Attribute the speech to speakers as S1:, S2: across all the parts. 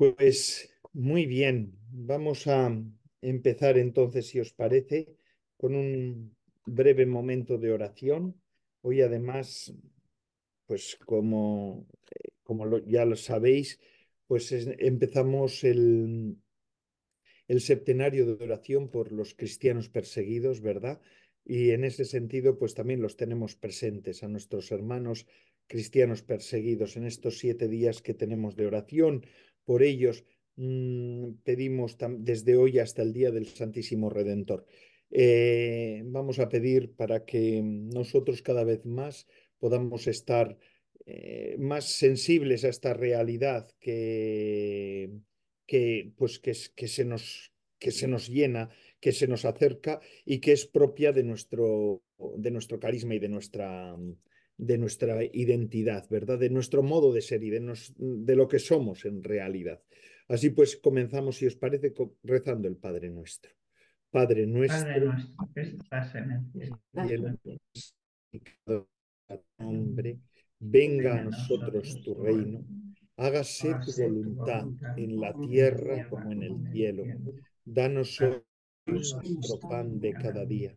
S1: Pues muy bien, vamos a empezar entonces, si os parece, con un breve momento de oración. Hoy además, pues como, eh, como ya lo sabéis, pues empezamos el, el septenario de oración por los cristianos perseguidos, ¿verdad? Y en ese sentido, pues también los tenemos presentes a nuestros hermanos cristianos perseguidos en estos siete días que tenemos de oración. Por ellos mm, pedimos desde hoy hasta el día del Santísimo Redentor. Eh, vamos a pedir para que nosotros cada vez más podamos estar eh, más sensibles a esta realidad que, que, pues, que, que, se nos, que se nos llena, que se nos acerca y que es propia de nuestro, de nuestro carisma y de nuestra de nuestra identidad, ¿verdad? De nuestro modo de ser y de, de lo que somos en realidad. Así pues, comenzamos, si os parece, rezando el Padre nuestro. Padre nuestro, que estás en el cielo, venga a nosotros tu reino, hágase tu voluntad en la tierra como en el cielo. Danos hoy nuestro pan de cada día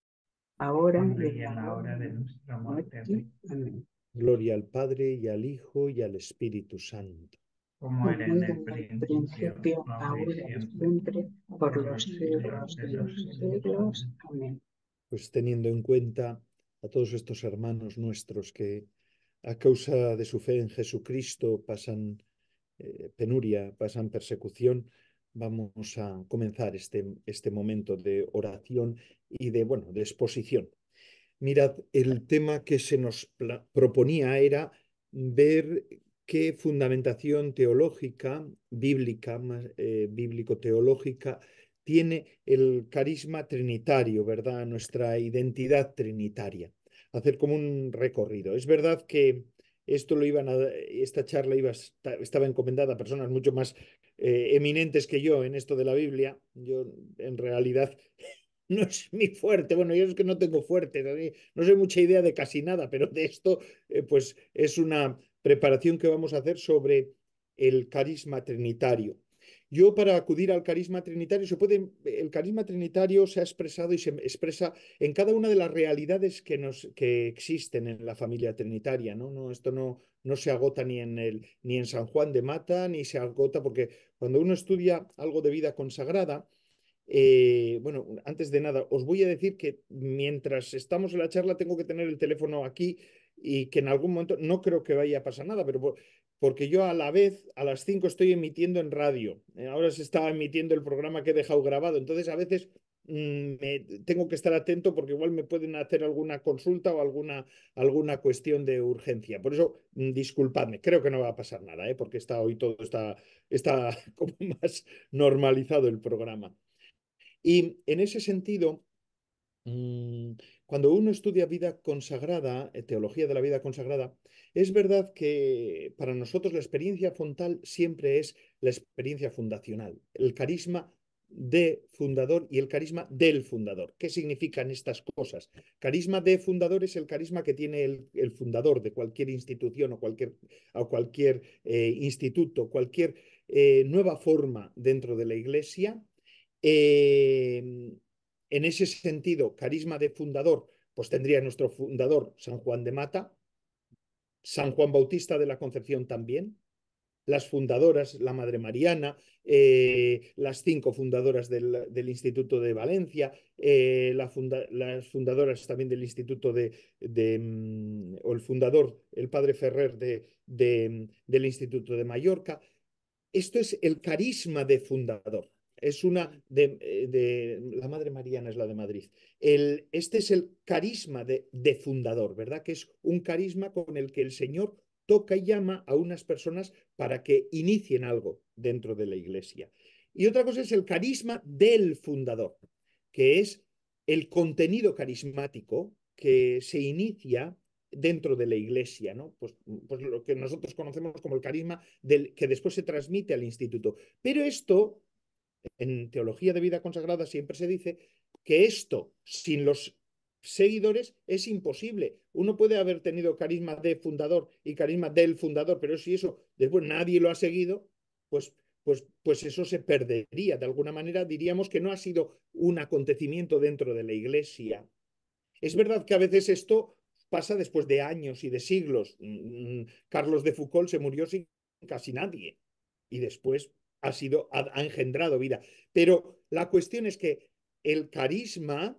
S1: ahora y en la hora de nuestra muerte. Amén. Gloria al Padre y al Hijo y al Espíritu Santo. Como era en el principio, ahora y siempre, por los siglos de los siglos. Amén. Pues teniendo en cuenta a todos estos hermanos nuestros que a causa de su fe en Jesucristo pasan eh, penuria, pasan persecución, vamos a comenzar este, este momento de oración y de, bueno, de exposición. Mirad, el tema que se nos proponía era ver qué fundamentación teológica, bíblica, eh, bíblico-teológica, tiene el carisma trinitario, ¿verdad? Nuestra identidad trinitaria. Hacer como un recorrido. Es verdad que esto lo iban a, esta charla iba, estaba encomendada a personas mucho más eh, eminentes que yo en esto de la Biblia. Yo en realidad no es mi fuerte. Bueno, yo es que no tengo fuerte, no, sé mucha idea de casi nada, pero de esto eh, pues es una preparación que vamos a hacer sobre el carisma trinitario. Yo para acudir al carisma trinitario, se puede, el carisma trinitario se ha expresado y se expresa en cada una de las realidades que, nos, que existen en la familia trinitaria. ¿no? No, esto no, no se agota ni en, el, ni en San Juan de Mata, ni se agota porque cuando uno estudia algo de vida consagrada, eh, bueno, antes de nada, os voy a decir que mientras estamos en la charla tengo que tener el teléfono aquí y que en algún momento, no creo que vaya a pasar nada, pero porque yo a la vez, a las 5 estoy emitiendo en radio. Eh, ahora se está emitiendo el programa que he dejado grabado. Entonces, a veces mm, tengo que estar atento porque igual me pueden hacer alguna consulta o alguna, alguna cuestión de urgencia. Por eso, mm, disculpadme, creo que no va a pasar nada, ¿eh? porque está hoy todo está, está como más normalizado el programa. Y en ese sentido, Mm, cuando uno estudia vida consagrada, eh, teología de la vida consagrada, es verdad que para nosotros la experiencia frontal siempre es la experiencia fundacional, el carisma de fundador y el carisma del fundador. ¿Qué significan estas cosas? Carisma de fundador es el carisma que tiene el, fundador de cualquier institución o cualquier, cualquier eh, instituto, cualquier eh, nueva forma dentro de la iglesia. Em, en ese sentido, carisma de fundador, pues tendría nuestro fundador San Juan de Mata, San Juan Bautista de la Concepción también, las fundadoras, la Madre Mariana, eh, las cinco fundadoras del, Instituto de Valencia, eh, las fundadoras también del Instituto de, mm, o el fundador, el padre Ferrer del Instituto de Mallorca. Esto es el carisma de fundador es una de, eh, la Madre Mariana es la de Madrid. El, este es el carisma de, de fundador, ¿verdad? Que es un carisma con el que el Señor toca y llama a unas personas para que inicien algo dentro de la iglesia. Y otra cosa es el carisma del fundador, que es el contenido carismático que se inicia dentro de la iglesia, ¿no? Pues, pues lo que nosotros conocemos como el carisma del, que después se transmite al instituto. Pero esto en teología de vida consagrada siempre se dice que esto sin los seguidores es imposible. Uno puede haber tenido carisma de fundador y carisma del fundador, pero si eso después nadie lo ha seguido, pues, pues, pues eso se perdería. De alguna manera diríamos que no ha sido un acontecimiento dentro de la iglesia. Es verdad que a veces esto pasa después de años y de siglos. Mm, mm, Carlos de Foucault se murió sin casi nadie. Y después ha, sido, ha, engendrado vida. Pero la cuestión es que el carisma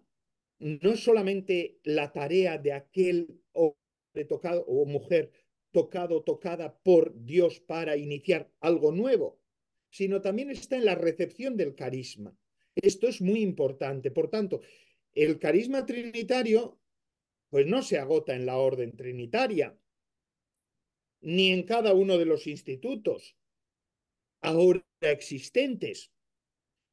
S1: no es solamente la tarea de aquel hombre tocado o mujer tocado, tocada por Dios para iniciar algo nuevo, sino también está en la recepción del carisma. Esto es muy importante. Por tanto, el carisma trinitario pues no se agota en la orden trinitaria, ni en cada uno de los institutos. Ahora existentes,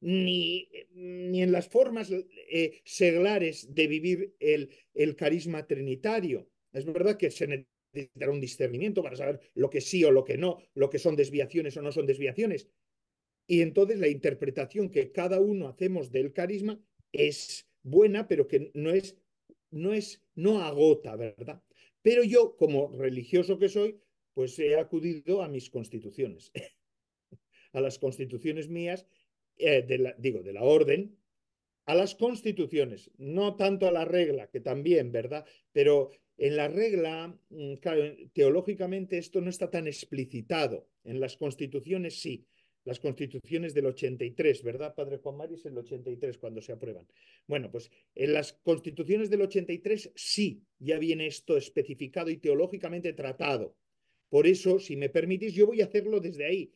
S1: ni, ni en las formas eh, seglares de vivir el, el carisma trinitario. Es verdad que se necesitará un discernimiento para saber lo que sí o lo que no, lo que son desviaciones o no son desviaciones. Y entonces la interpretación que cada uno hacemos del carisma es buena, pero que no es, no es, no agota, ¿verdad? Pero yo, como religioso que soy, pues he acudido a mis constituciones. a las constituciones mías, eh, de la, digo, de la orden, a las constituciones, no tanto a la regla, que también, ¿verdad? Pero en la regla, mm, claro, teológicamente esto no está tan explicitado. En las constituciones sí. Las constituciones del 83, ¿verdad, Padre Juan Maris? El 83, cuando se aprueban. Bueno, pues en las constituciones del 83 sí, ya viene esto especificado y teológicamente tratado. Por eso, si me permitís, yo voy a hacerlo desde ahí.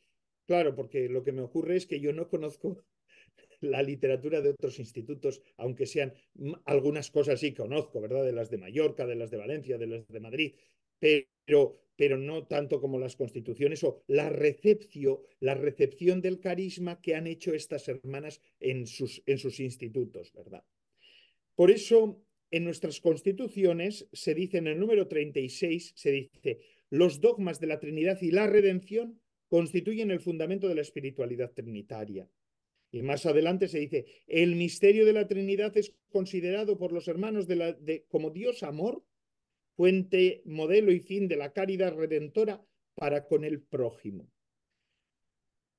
S1: Claro, porque lo que me ocurre es que yo no conozco la literatura de otros institutos, aunque sean algunas cosas sí conozco, ¿verdad? De las de Mallorca, de las de Valencia, de las de Madrid, pero, pero no tanto como las constituciones o la recepción, la recepción del carisma que han hecho estas hermanas en sus, en sus institutos, ¿verdad? Por eso, en nuestras constituciones se dice en el número 36, se dice, los dogmas de la Trinidad y la redención constituyen el fundamento de la espiritualidad trinitaria. Y más adelante se dice, el misterio de la Trinidad es considerado por los hermanos de la, de, como Dios amor, fuente, modelo y fin de la caridad redentora para con el prójimo.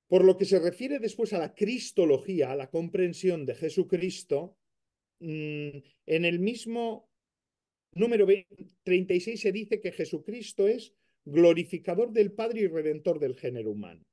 S1: Por lo que se refiere después a la cristología, a la comprensión de Jesucristo, mm, en el mismo número 36 se dice que Jesucristo es glorificador del Padre y redentor del género humano.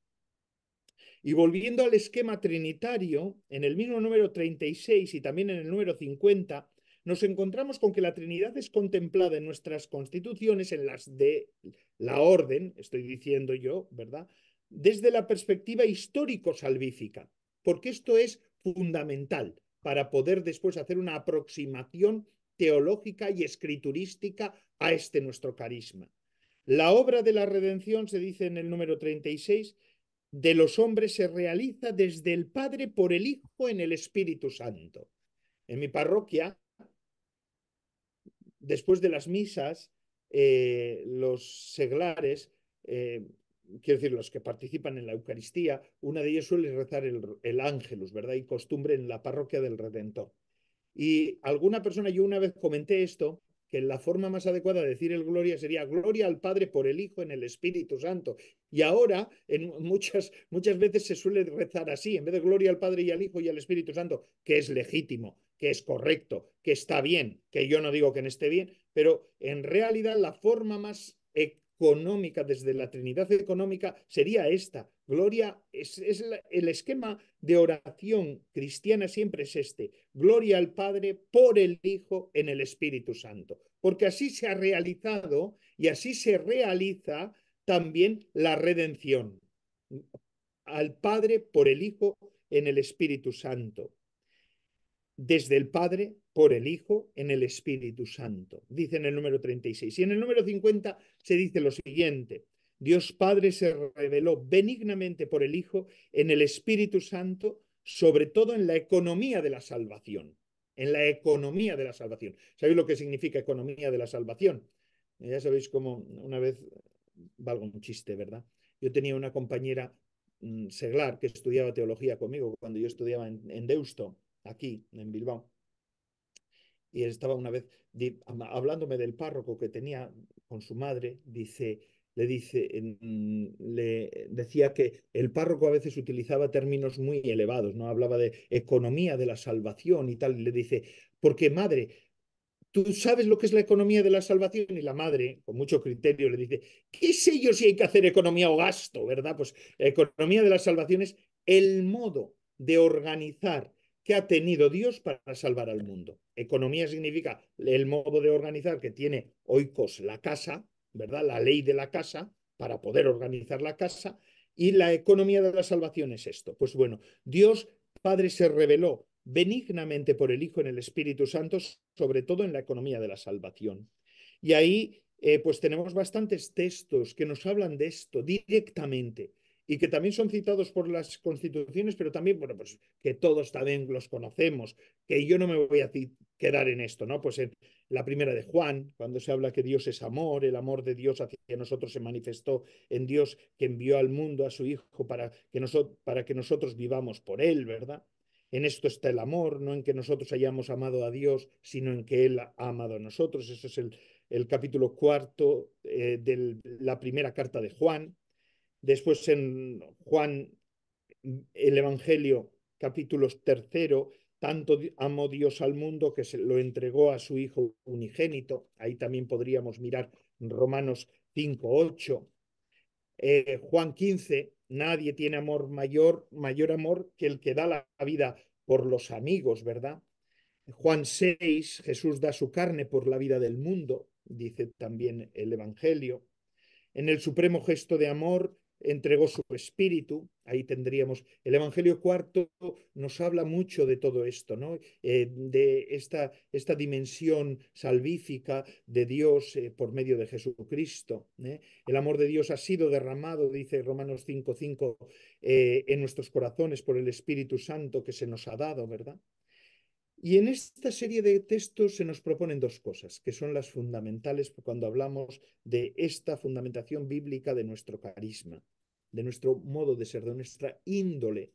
S1: Y volviendo al esquema trinitario, en el mismo número 36 y también en el número 50, nos encontramos con que la Trinidad es contemplada en nuestras constituciones, en las de la orden, estoy diciendo yo, ¿verdad? Desde la perspectiva histórico-salvífica, porque esto es fundamental para poder después hacer una aproximación teológica y escriturística a este nuestro carisma. La obra de la redención, se dice en el número 36, de los hombres se realiza desde el Padre por el Hijo en el Espíritu Santo. En mi parroquia, después de las misas, eh, los seglares, eh, quiero decir, los que participan en la Eucaristía, una de ellas suele rezar el, el ángelus, ¿verdad? Y costumbre en la parroquia del Redentor. Y alguna persona, yo una vez comenté esto, que la forma más adecuada de decir el gloria sería gloria al Padre por el Hijo en el Espíritu Santo. Y ahora en muchas, muchas veces se suele rezar así, en vez de gloria al Padre y al Hijo y al Espíritu Santo, que es legítimo, que es correcto, que está bien, que yo no digo que no esté bien, pero en realidad la forma más económica desde la Trinidad económica sería esta, Gloria es, el esquema de oración cristiana siempre es este. Gloria al Padre por el Hijo en el Espíritu Santo. Porque así se ha realizado y así se realiza también la redención. Al Padre por el Hijo en el Espíritu Santo. Desde el Padre por el Hijo en el Espíritu Santo. Dice en el número 36. Y en el número 50 se dice lo siguiente. Dios Padre se reveló benignamente por el Hijo en el Espíritu Santo, sobre todo en la economía de la salvación. En la economía de la salvación. ¿Sabéis lo que significa economía de la salvación? Ya sabéis cómo una vez, valgo un chiste, ¿verdad? Yo tenía una compañera mm, seglar que estudiaba teología conmigo cuando yo estudiaba en, Deusto, aquí, en Bilbao. Y él estaba una vez hablándome del párroco que tenía con su madre, dice, le dice, le decía que el párroco a veces utilizaba términos muy elevados, ¿no? Hablaba de economía de la salvación y tal, le dice, porque madre, ¿tú sabes lo que es la economía de la salvación? Y la madre, con mucho criterio, le dice, ¿qué sé yo si hay que hacer economía o gasto, verdad? Pues economía de la salvación es el modo de organizar que ha tenido Dios para salvar al mundo. Economía significa el modo de organizar que tiene Cos la casa, ¿verdad? La ley de la casa para poder organizar la casa y la economía de la salvación es esto. Pues bueno, Dios Padre se reveló benignamente por el Hijo en el Espíritu Santo, sobre todo en la economía de la salvación. Y ahí eh, pues tenemos bastantes textos que nos hablan de esto directamente y que también son citados por las constituciones, pero también, bueno, pues que todos también los conocemos, que yo no me voy a quedar en esto, ¿no? Pues en la primera de Juan, cuando se habla que Dios es amor, el amor de Dios hacia nosotros se manifestó en Dios que envió al mundo a su Hijo para que, nosotros, vivamos por Él, ¿verdad? En esto está el amor, no en que nosotros hayamos amado a Dios, sino en que Él ha amado a nosotros. Eso es el, capítulo cuarto eh, de la primera carta de Juan. Después en Juan, el Evangelio, capítulo tercero, tanto amó Dios al mundo que se lo entregó a su Hijo unigénito. Ahí también podríamos mirar Romanos 5, 8. Eh, Juan 15, nadie tiene amor mayor, mayor amor que el que da la vida por los amigos, ¿verdad? Juan 6, Jesús da su carne por la vida del mundo, dice también el Evangelio. En el supremo gesto de amor, entregó su espíritu. Ahí tendríamos. El Evangelio cuarto nos habla mucho de todo esto, eh, de esta, esta, dimensión salvífica de Dios eh, por medio de Jesucristo. ¿eh? El amor de Dios ha sido derramado, dice Romanos 5:5, en nuestros corazones por el Espíritu Santo que se nos ha dado, ¿verdad? Y en esta serie de textos se nos proponen dos cosas, que son las fundamentales cuando hablamos de esta fundamentación bíblica de nuestro carisma de nuestro modo de ser, de nuestra índole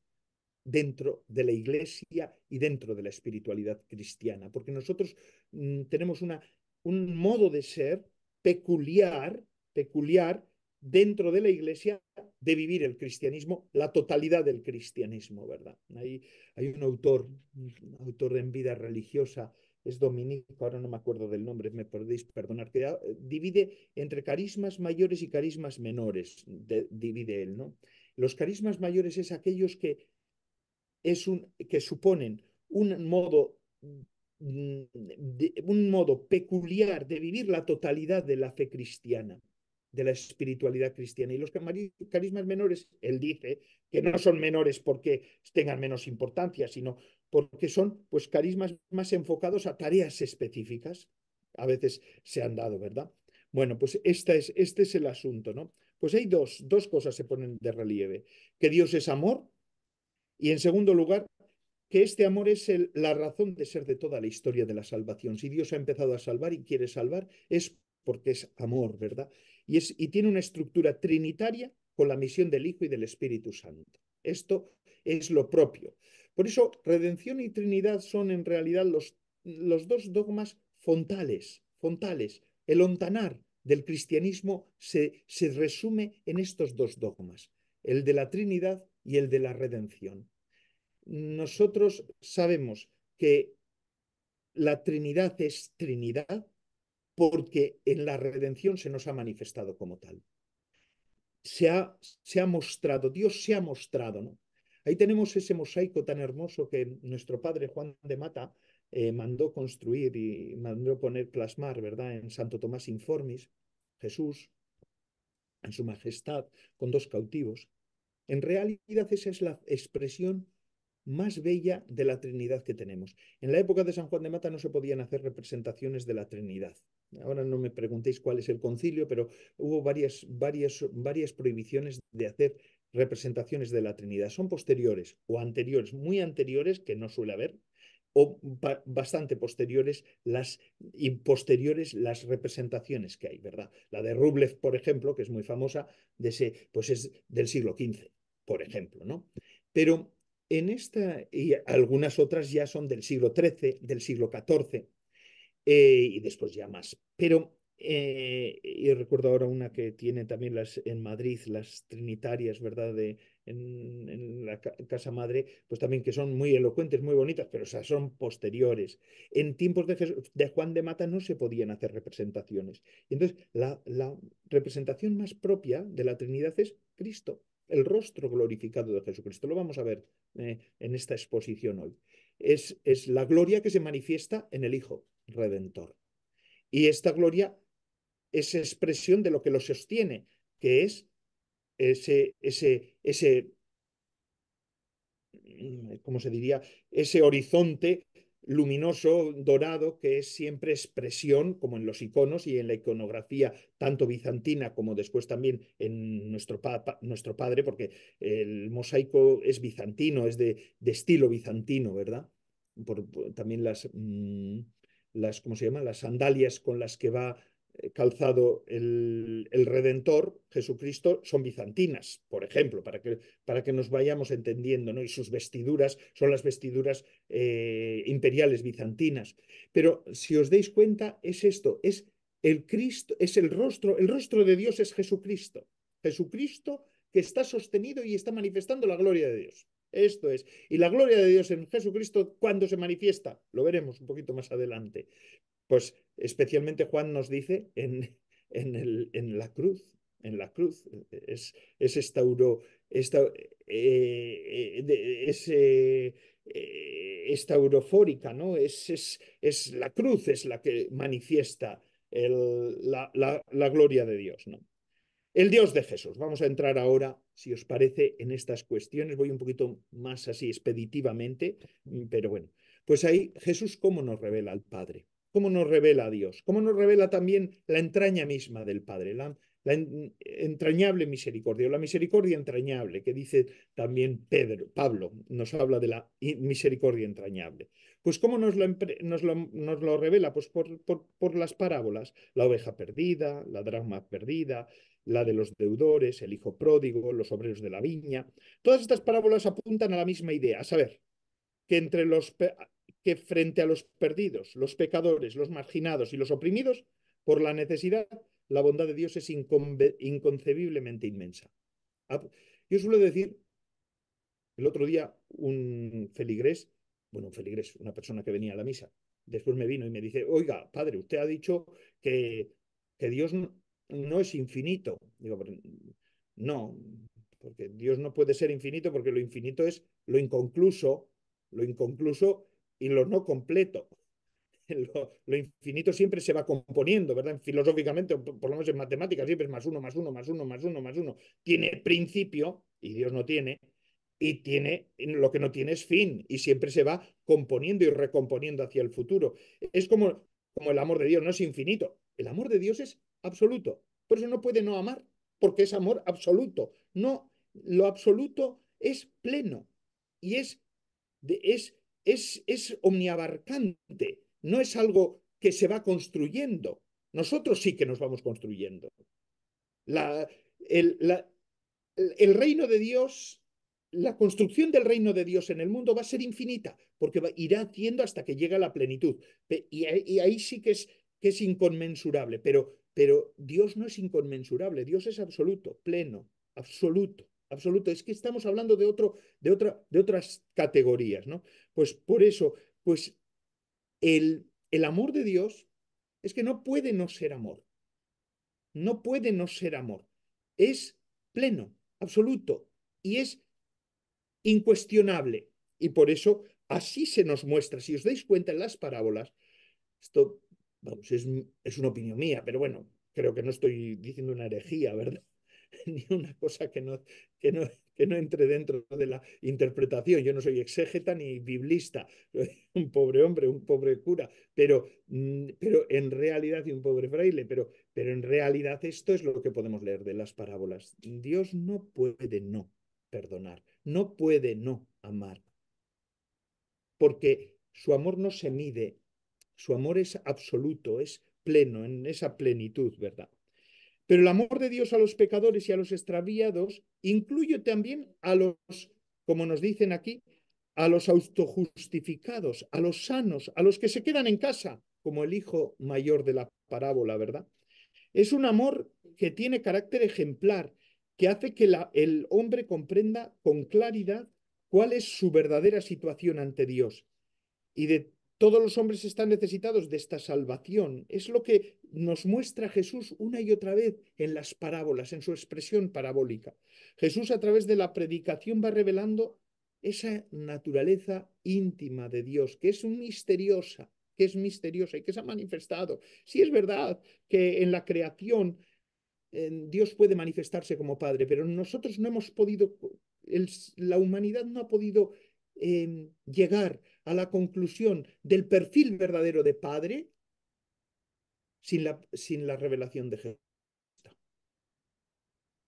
S1: dentro de la iglesia y dentro de la espiritualidad cristiana, porque nosotros mm, tenemos una, un modo de ser peculiar, peculiar dentro de la iglesia de vivir el cristianismo, la totalidad del cristianismo, ¿verdad? Hay, hay un autor, un autor en vida religiosa, es dominico, ahora no me acuerdo del nombre, me podéis perdonar, que ah, divide entre carismas mayores y carismas menores, divide él, ¿no? Los carismas mayores es aquellos que, es un, que suponen un modo, un modo peculiar de vivir la totalidad de la fe cristiana de la espiritualidad cristiana. Y los carismas menores, él dice, que no son menores porque tengan menos importancia, sino porque son pues, carismas más enfocados a tareas específicas. A veces se han dado, ¿verdad? Bueno, pues esta es, este es el asunto, ¿no? Pues hay dos, dos cosas se ponen de relieve. Que Dios es amor y en segundo lugar, que este amor es la razón de ser de toda la historia de la salvación. Si Dios ha empezado a salvar y quiere salvar, es porque es amor, ¿verdad? Y, es, y tiene una estructura trinitaria con la misión del Hijo y del Espíritu Santo. Esto es lo propio. Por eso, redención y Trinidad son en realidad los, dos dogmas fontales, fontales. El ontanar del cristianismo se resume en estos dos dogmas, el de la Trinidad y el de la redención. Nosotros sabemos que la Trinidad es Trinidad porque en la redención se nos ha manifestado como tal se ha, mostrado, Dios se ha mostrado, ¿no? Ahí tenemos ese mosaico tan hermoso que nuestro padre Juan de Mata eh, mandó construir y mandó poner, plasmar, ¿verdad? En Santo Tomás Informis, Jesús, en su majestad, con dos cautivos. En realidad esa es la expresión más bella de la Trinidad que tenemos. En la época de San Juan de Mata no se podían hacer representaciones de la Trinidad. Ahora no me preguntéis cuál es el concilio, pero hubo varias, varias, varias prohibiciones de hacer representaciones de la Trinidad. Son posteriores o anteriores, muy anteriores, que no suele haber, o bastante posteriores las y posteriores las representaciones que hay, ¿verdad? La de Rublev, por ejemplo, que es muy famosa, de ese, pues es del siglo XV, por ejemplo, ¿no? Pero en esta y algunas otras ya son del siglo XIII, del siglo XIV, eh, y después ya más. Pero eh, y recuerdo ahora una que tiene también las en Madrid, las Trinitarias, ¿verdad? en, la Casa Madre, pues también que son muy elocuentes, muy bonitas, pero son posteriores. En tiempos de, Juan de Mata no se podían hacer representaciones. entonces la, representación más propia de la Trinidad es Cristo, el rostro glorificado de Jesucristo. Lo vamos a ver eh, en esta exposición hoy. Es, es la gloria que se manifiesta en el Hijo redentor. Y esta gloria es expresión de lo que lo sostiene, que es ese, ese, ese, ¿cómo se diría? Ese horizonte luminoso, dorado, que es siempre expresión, como en los iconos y en la iconografía, tanto bizantina como después también en nuestro, nuestro padre, porque el mosaico es bizantino, es de, estilo bizantino, ¿verdad? Por, también las, mm, las, se las sandalias con las que va eh, calzado el, Redentor, Jesucristo, son bizantinas, por ejemplo, para que, para que nos vayamos entendiendo, ¿no? Y sus vestiduras son las vestiduras eh, imperiales bizantinas. Pero si os dais cuenta, es esto, es el Cristo, es el rostro, el rostro de Dios es Jesucristo. Jesucristo que está sostenido y está manifestando la gloria de Dios. Esto es. Y la gloria de Dios en Jesucristo, cuando se manifiesta? Lo veremos un poquito más adelante. Pues especialmente Juan nos dice en, la cruz, en la cruz, es, es esta, eh, eh, eh, eurofórica, ¿no? Es, es, la cruz es la que manifiesta la gloria de Dios, ¿no? El dios de Jesús. Vamos a entrar ahora, si os parece, en estas cuestiones. Voy un poquito más así expeditivamente, mm, pero bueno. Pues ahí Jesús cómo nos revela al Padre, cómo nos revela a Dios, cómo nos revela también la entraña misma del Padre, la, entrañable misericordia, la misericordia entrañable, que dice también Pedro, Pablo, nos habla de la misericordia entrañable. Pues cómo nos lo, nos lo, revela, pues por, por las parábolas, la oveja perdida, la drama perdida, la de los deudores, el hijo pródigo, los obreros de la viña. Todas estas parábolas apuntan a la misma idea, a saber, que, entre los, que frente a los perdidos, los pecadores, los marginados y los oprimidos, por la necesidad, la bondad de Dios es inconcebiblemente inmensa. Ah, yo suelo decir, el otro día un feligrés, bueno, un feligrés, una persona que venía a la misa, después me vino y me dice, oiga, padre, usted ha dicho que, que Dios no es infinito. Digo, no, porque Dios no puede ser infinito porque lo infinito es lo inconcluso, lo inconcluso y lo no completo. Lo, infinito siempre se va componiendo, ¿verdad? Filosóficamente, por lo menos en matemáticas, siempre es más uno, más uno, más uno, más uno, más uno. Tiene principio, y Dios no tiene, y tiene lo que no tiene es fin, y siempre se va componiendo y recomponiendo hacia el futuro. Es como, como el amor de Dios, no es infinito. El amor de Dios es absoluto. Por eso no puede no amar, porque es amor absoluto. No, lo absoluto es pleno y es, es, es, es omniabarcante, no es algo que se va construyendo. Nosotros sí que nos vamos construyendo. La, el, reino de Dios, la construcción del reino de Dios en el mundo va a ser infinita, porque irá haciendo hasta que llega a la plenitud. Y, ahí sí que es, que es inconmensurable, pero pero Dios no es inconmensurable, Dios es absoluto, pleno, absoluto, absoluto. Es que estamos hablando de, otro, de, otra, de otras categorías, ¿no? Pues por eso, pues el, el amor de Dios es que no puede no ser amor. No puede no ser amor. Es pleno, absoluto y es incuestionable. Y por eso así se nos muestra. Si os dais cuenta en las parábolas, esto pues es, una opinión mía, pero bueno, creo que no estoy diciendo una herejía, ¿verdad? Ni una cosa que no, que no, que no entre dentro de la interpretación. Yo no soy exégeta ni biblista, un pobre hombre, un pobre cura, pero, mm, pero en realidad, y un pobre fraile, pero, pero en realidad esto es lo que podemos leer de las parábolas. Dios no puede no perdonar, no puede no amar, porque su amor no se mide su amor es absoluto, es pleno, en esa plenitud, ¿verdad? Pero el amor de Dios a los pecadores y a los extraviados incluye también a los, como nos dicen aquí, a los autojustificados, a los sanos, a los que se quedan en casa, como el hijo mayor de la parábola, ¿verdad? Es un amor que tiene carácter ejemplar, que hace que el hombre comprenda con claridad cuál es su verdadera situación ante Dios y de todos los hombres están necesitados de esta salvación. Es lo que nos muestra Jesús una y otra vez en las parábolas, en su expresión parabólica. Jesús a través de la predicación va revelando esa naturaleza íntima de Dios, que es misteriosa, que es misteriosa y que se ha manifestado. sí es verdad que en la creación eh, Dios puede manifestarse como Padre, pero nosotros no hemos podido, la humanidad no ha podido em, llegar a la conclusión del perfil verdadero de Padre sin la, sin la revelación de Jesús.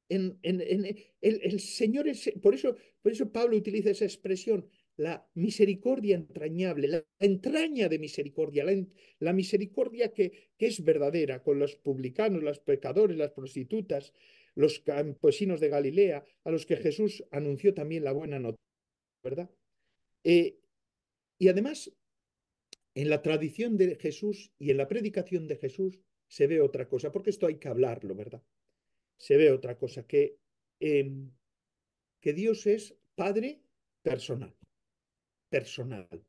S1: En, el, Señor es, por eso, por eso Pablo utiliza esa expresión, la misericordia entrañable, la entraña de misericordia, la, misericordia que, es verdadera con los publicanos, los pecadores, las prostitutas, los campesinos de Galilea, a los que Jesús anunció también la buena noticia, ¿verdad? Eh, y además, en la tradición de Jesús y en la predicación de Jesús se ve otra cosa, porque esto hay que hablarlo, ¿verdad? Se ve otra cosa, que, em, que Dios es Padre personal, personal,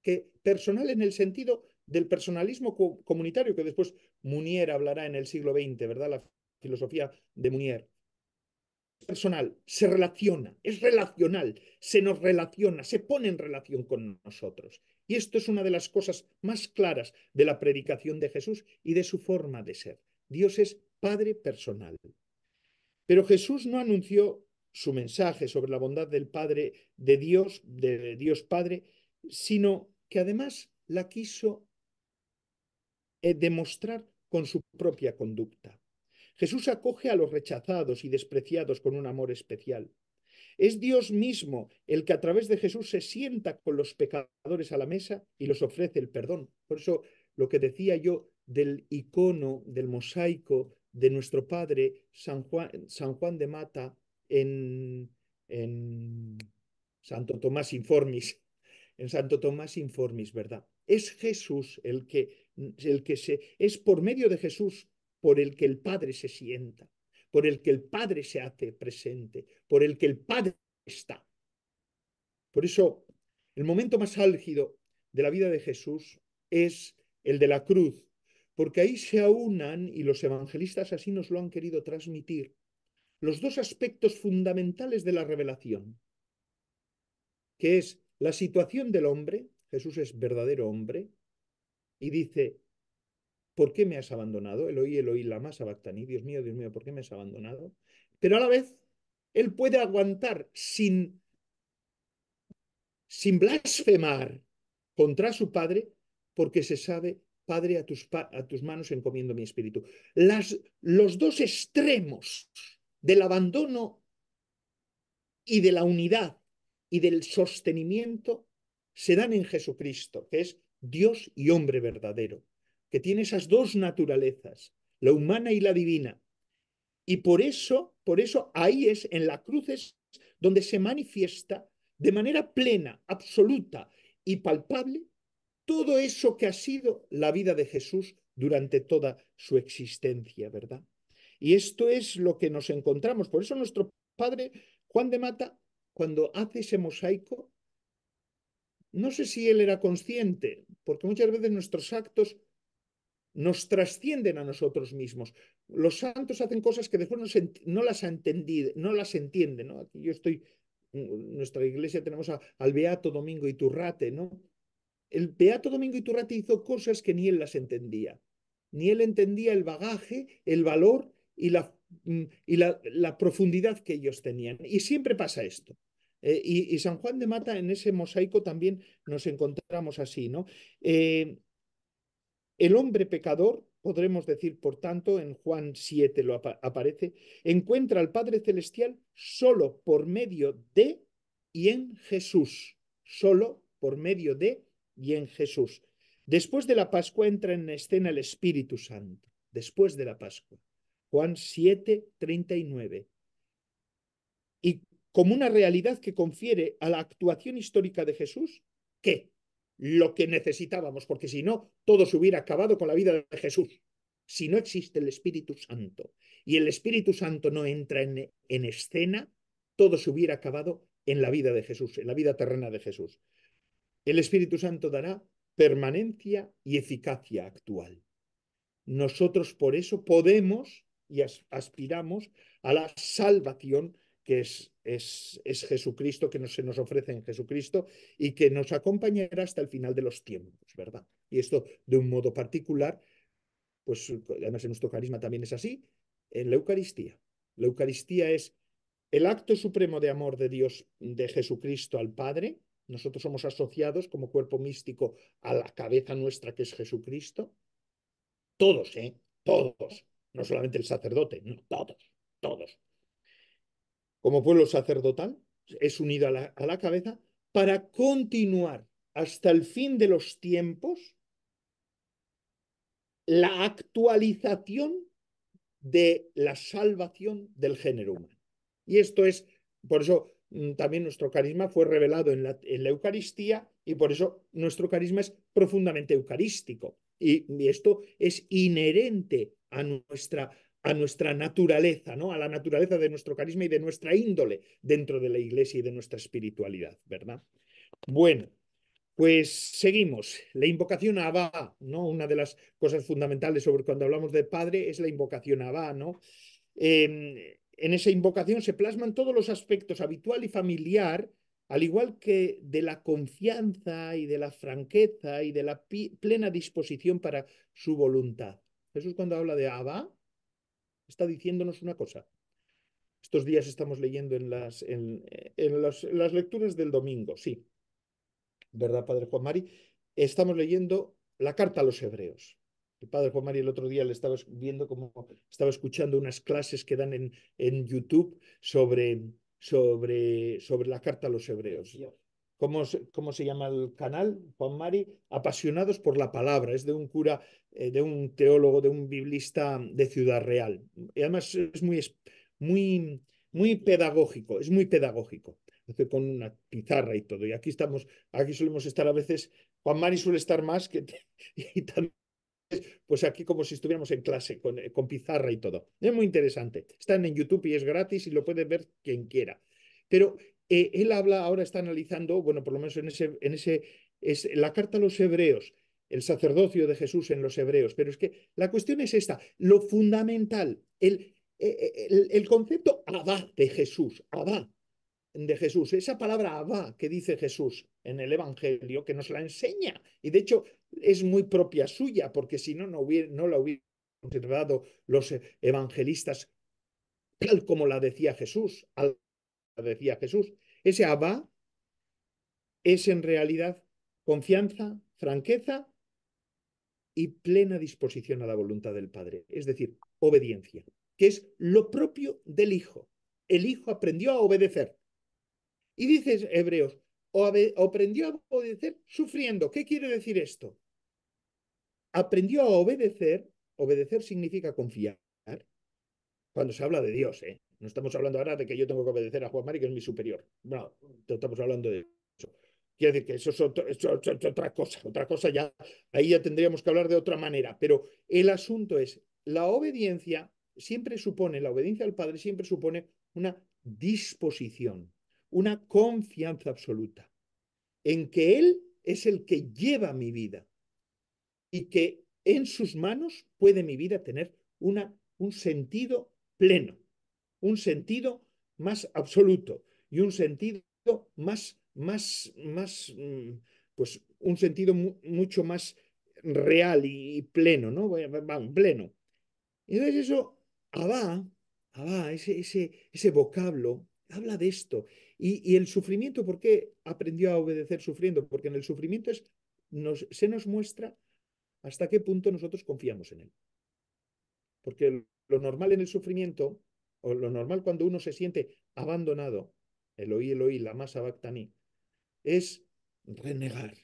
S1: que personal en el sentido del personalismo comunitario, que después Munier hablará en el siglo XX, ¿verdad? La filosofía de Munier personal, se relaciona, es relacional, se nos relaciona, se pone en relación con nosotros. Y esto es una de las cosas más claras de la predicación de Jesús y de su forma de ser. Dios es Padre personal. Pero Jesús no anunció su mensaje sobre la bondad del Padre, de Dios, de Dios Padre, sino que además la quiso eh, demostrar con su propia conducta. Jesús acoge a los rechazados y despreciados con un amor especial. Es Dios mismo el que a través de Jesús se sienta con los pecadores a la mesa y los ofrece el perdón. Por eso lo que decía yo del icono, del mosaico de nuestro Padre San Juan, de Mata en, Santo Tomás Informis, en Santo Tomás Informis, ¿verdad? Es Jesús el que, el que se, es por medio de Jesús por el que el Padre se sienta, por el que el Padre se hace presente, por el que el Padre está. Por eso, el momento más álgido de la vida de Jesús es el de la cruz, porque ahí se aunan, y los evangelistas así nos lo han querido transmitir, los dos aspectos fundamentales de la revelación, que es la situación del hombre, Jesús es verdadero hombre, y dice, ¿por qué me has abandonado? El el oí, oí la masa Bactaní, Dios mío, Dios mío, ¿por qué me has abandonado? Pero a la vez, él puede aguantar sin, sin blasfemar contra su padre, porque se sabe, Padre, a tus, a tus manos encomiendo mi espíritu. Las, los dos extremos del abandono y de la unidad y del sostenimiento se dan en Jesucristo, que es Dios y hombre verdadero que tiene esas dos naturalezas, la humana y la divina. Y por eso, por eso ahí es, en la cruz es donde se manifiesta de manera plena, absoluta y palpable todo eso que ha sido la vida de Jesús durante toda su existencia, ¿verdad? Y esto es lo que nos encontramos. Por eso nuestro padre Juan de Mata, cuando hace ese mosaico, no sé si él era consciente, porque muchas veces nuestros actos nos trascienden a nosotros mismos. Los santos hacen cosas que después no, las, no las entienden. ¿no? Aquí yo estoy, en mm, nuestra iglesia tenemos a, al Beato Domingo Iturrate. ¿no? El Beato Domingo Iturrate hizo cosas que ni él las entendía. Ni él entendía el bagaje, el valor y la, mm, y la, profundidad que ellos tenían. Y siempre pasa esto. Eh, y, San Juan de Mata en ese mosaico también nos encontramos así, ¿no? Eh, el hombre pecador, podremos decir, por tanto, en Juan 7 lo aparece, encuentra al Padre Celestial solo por medio de y en Jesús, solo por medio de y en Jesús. Después de la Pascua entra en escena el Espíritu Santo, después de la Pascua. Juan 7, 39. Y como una realidad que confiere a la actuación histórica de Jesús, ¿qué? lo que necesitábamos, porque si no, todo se hubiera acabado con la vida de Jesús. Si no existe el Espíritu Santo y el Espíritu Santo no entra en, escena, todo se hubiera acabado en la vida de Jesús, en la vida terrena de Jesús. El Espíritu Santo dará permanencia y eficacia actual. Nosotros por eso podemos y aspiramos a la salvación que es, es, es Jesucristo, que nos, se nos ofrece en Jesucristo y que nos acompañará hasta el final de los tiempos, ¿verdad? Y esto de un modo particular, pues además en nuestro carisma también es así, en la Eucaristía. La Eucaristía es el acto supremo de amor de Dios, de Jesucristo al Padre. Nosotros somos asociados como cuerpo místico a la cabeza nuestra que es Jesucristo. Todos, ¿eh? Todos. No solamente el sacerdote, no, todos, todos como pueblo sacerdotal, es unido a la, cabeza, para continuar hasta el fin de los tiempos la actualización de la salvación del género humano. Y esto es, por eso mm, también nuestro carisma fue revelado en la, Eucaristía y por eso nuestro carisma es profundamente eucarístico. y esto es inherente a nuestra a nuestra naturaleza, ¿no? A la naturaleza de nuestro carisma y de nuestra índole dentro de la iglesia y de nuestra espiritualidad, ¿verdad? Bueno, pues seguimos. La invocación a Abba, ¿no? Una de las cosas fundamentales sobre cuando hablamos de Padre es la invocación a Abba, ¿no? Em, en esa invocación se plasman todos los aspectos habitual y familiar, al igual que de la confianza y de la franqueza y de la plena disposición para su voluntad. Jesús cuando habla de Abba, está diciéndonos una cosa. Estos días estamos leyendo en las, en, las lecturas del domingo, sí. ¿Verdad, Padre Juan Mari? Estamos leyendo la carta a los hebreos. El padre Juan Mari el otro día le estaba viendo cómo estaba escuchando unas clases que dan en, en YouTube sobre, sobre, sobre la carta a los hebreos. ¿Cómo, se llama el canal, Juan Mari? Apasionados por la palabra. Es de un cura, eh, de un teólogo, de un biblista de Ciudad Real. Y además es muy, muy, muy pedagógico, es muy pedagógico con una pizarra y todo. Y aquí estamos, aquí solemos estar a veces, Juan Mari suele estar más que y también, pues aquí como si estuviéramos en clase con, eh, con, pizarra y todo. Es muy interesante. Están en YouTube y es gratis y lo puede ver quien quiera. Pero eh, él habla, ahora está analizando, bueno, por lo menos en ese, en ese, es la carta a los hebreos, el sacerdocio de Jesús en los hebreos, pero es que la cuestión es esta, lo fundamental, el, eh, eh, el, concepto Abba de Jesús, Abba de Jesús, esa palabra Abba que dice Jesús en el Evangelio, que nos la enseña, y de hecho es muy propia suya, porque si no, no, no la hubieran conservado los evangelistas tal como la decía Jesús, al decía Jesús. Ese Abba es en realidad confianza, franqueza y plena disposición a la voluntad del Padre, es decir, obediencia, que es lo propio del Hijo. El Hijo aprendió a obedecer. Y dice Hebreos, aprendió a obedecer sufriendo. ¿Qué quiere decir esto? Aprendió a obedecer, obedecer significa confiar, cuando se habla de Dios, ¿eh? No estamos hablando ahora de que yo tengo que obedecer a Juan Mari, que es mi superior. No, estamos hablando de eso. Quiero decir que eso es, otra cosa, otra cosa ya, ahí ya tendríamos que hablar de otra manera, pero el asunto es, la obediencia siempre supone, la obediencia al Padre siempre supone una disposición, una confianza absoluta en que Él es el que lleva mi vida y que en sus manos puede mi vida tener una, un sentido pleno un sentido más absoluto y un sentido más, más, más, mm, pues un sentido mucho más real y, pleno, ¿no? pleno. Entonces eso, Abba, ese, ese, vocablo, habla de esto. Y, el sufrimiento, ¿por qué aprendió a obedecer sufriendo? Porque en el sufrimiento nos, se nos muestra hasta qué punto nosotros confiamos en él. Porque lo normal en el sufrimiento o lo normal cuando uno se siente abandonado, el oí, el oí, la masa bactaní, es renegar,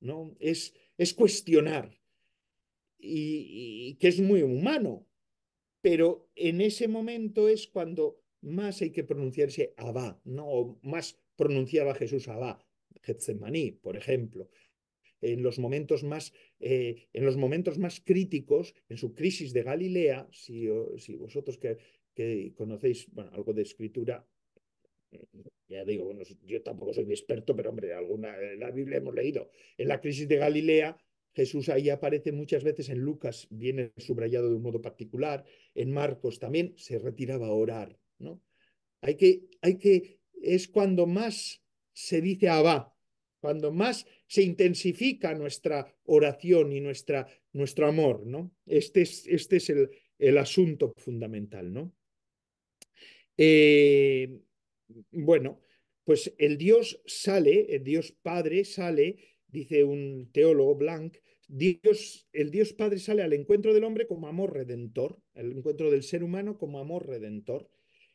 S1: ¿no? Es, es cuestionar, y, que es muy humano, pero en ese momento es cuando más hay que pronunciarse abá ¿no? O más pronunciaba Jesús abá Getsemaní, por ejemplo. En los, momentos más, eh, en los momentos más críticos, en su crisis de Galilea, si, si vosotros que que conocéis bueno, algo de escritura, eh, ya digo, yo tampoco soy experto, pero hombre, alguna eh, la Biblia hemos leído. En la crisis de Galilea, Jesús ahí aparece muchas veces en Lucas, viene subrayado de un modo particular, en Marcos también se retiraba a orar, ¿no? Hay que, hay que, es cuando más se dice Abba, cuando más se intensifica nuestra oración y nuestra, nuestro amor, ¿no? Este es, este es el, el asunto fundamental, ¿no? Eh, bueno, pues el Dios sale, el Dios Padre sale, dice un teólogo Blanc, el Dios Padre sale al encuentro del hombre como amor redentor, al encuentro del ser humano como amor redentor.